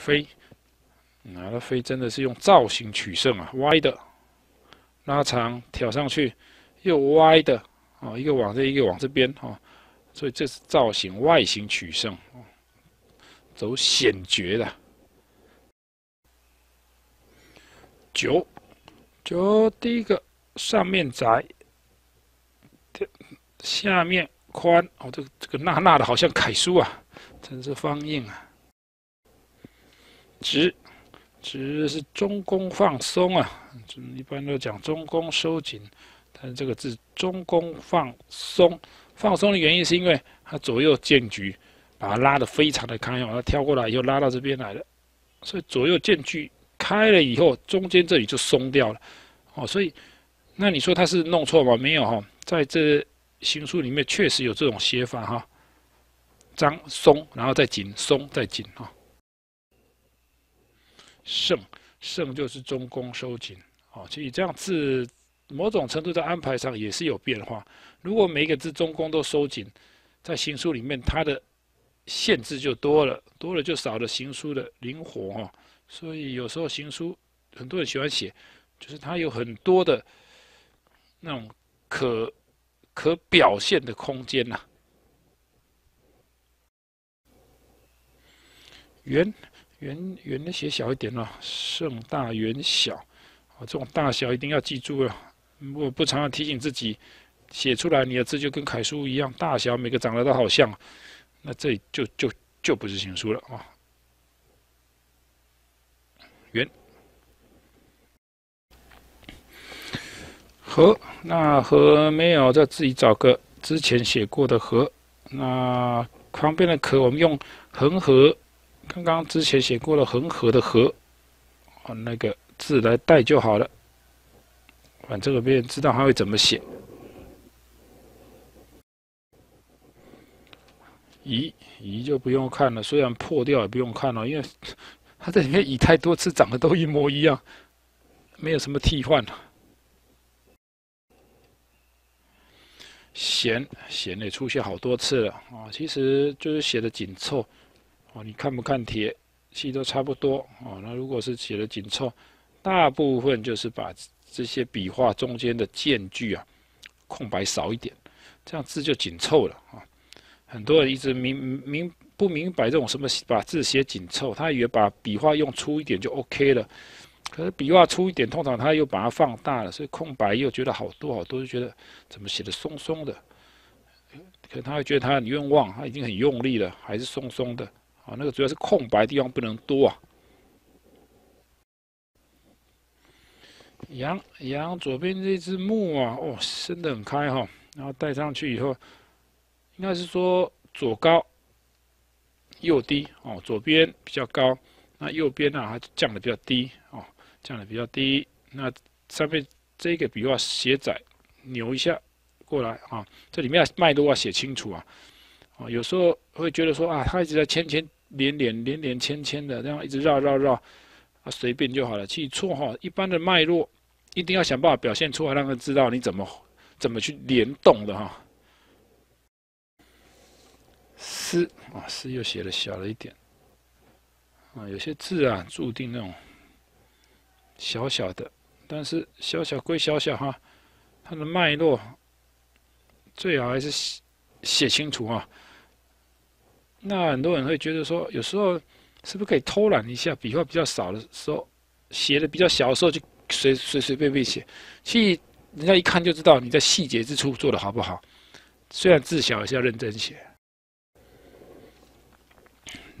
飞，拿那飞真的是用造型取胜啊，歪的，拉长，挑上去，又歪的，哦，一个往这，一个往这边，哦，所以这是造型、外形取胜，走险绝的。九，九，第一个上面窄，下面宽，哦，这个这个捺捺的好像楷书啊，真是方硬啊。直，直是中弓放松啊，一般都讲中弓收紧，但这个字中弓放松，放松的原因是因为它左右间距把它拉的非常的开，然后跳过来又拉到这边来了，所以左右间距开了以后，中间这里就松掉了，哦，所以那你说他是弄错吗？没有哈，在这行书里面确实有这种写法哈，张松，然后再紧松再紧哈。盛盛就是中宫收紧，哦，所以这样字某种程度在安排上也是有变化。如果每一个字中宫都收紧，在行书里面它的限制就多了，多了就少了行书的灵活哦。所以有时候行书很多人喜欢写，就是它有很多的那种可可表现的空间呐。圆。圆圆的写小一点哦，盛大圆小，啊，这种大小一定要记住了。如果不常常提醒自己，写出来你的字就跟楷书一样，大小每个长得都好像，那这就就就不是行书了啊。圆，和，那和没有，再自己找个之前写过的和，那旁边的可我们用横和。刚刚之前写过了“恒河”的“河”，啊，那个字来代就好了。反正我别人知道他会怎么写。乙，乙就不用看了，虽然破掉也不用看了，因为它在里面乙太多次，长得都一模一样，没有什么替换了。弦，弦也出现好多次了啊，其实就是写的紧凑。哦，你看不看帖，其实都差不多。哦，那如果是写的紧凑，大部分就是把这些笔画中间的间距啊，空白少一点，这样字就紧凑了啊。很多人一直明明不明白这种什么把字写紧凑，他以为把笔画用粗一点就 OK 了。可是笔画粗一点，通常他又把它放大了，所以空白又觉得好多好多，就觉得怎么写的松松的。可他会觉得他很冤枉，他已经很用力了，还是松松的。啊，那个主要是空白地方不能多啊。羊羊左边这只木啊，哦，伸得很开哈。然后带上去以后，应该是说左高右低哦，左边比较高，那右边呢它降的比较低哦，降的比较低。那上面这个笔画斜窄，扭一下过来啊。这里面脉络要写清楚啊。啊，有时候会觉得说啊，他一直在牵牵连连连连牵牵的，这样一直绕绕绕，啊，随便就好了，记错哈。一般的脉络，一定要想办法表现出来，让他知道你怎么怎么去联动的哈。诗啊，诗又写的小了一点，啊，有些字啊，注定那种小小的，但是小小归小小哈，它的脉络最好还是写清楚啊。那很多人会觉得说，有时候是不是可以偷懒一下？笔画比较少的时候，写的比较小，的时候就随随随便便写。其实人家一看就知道你在细节之处做的好不好。虽然字小是要认真写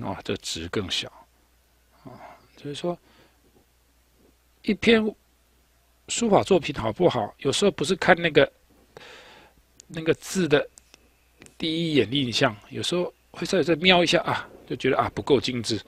啊，这纸更小啊。所以说，一篇书法作品好不好，有时候不是看那个那个字的第一眼印象，有时候。会再再瞄一下啊，就觉得啊不够精致。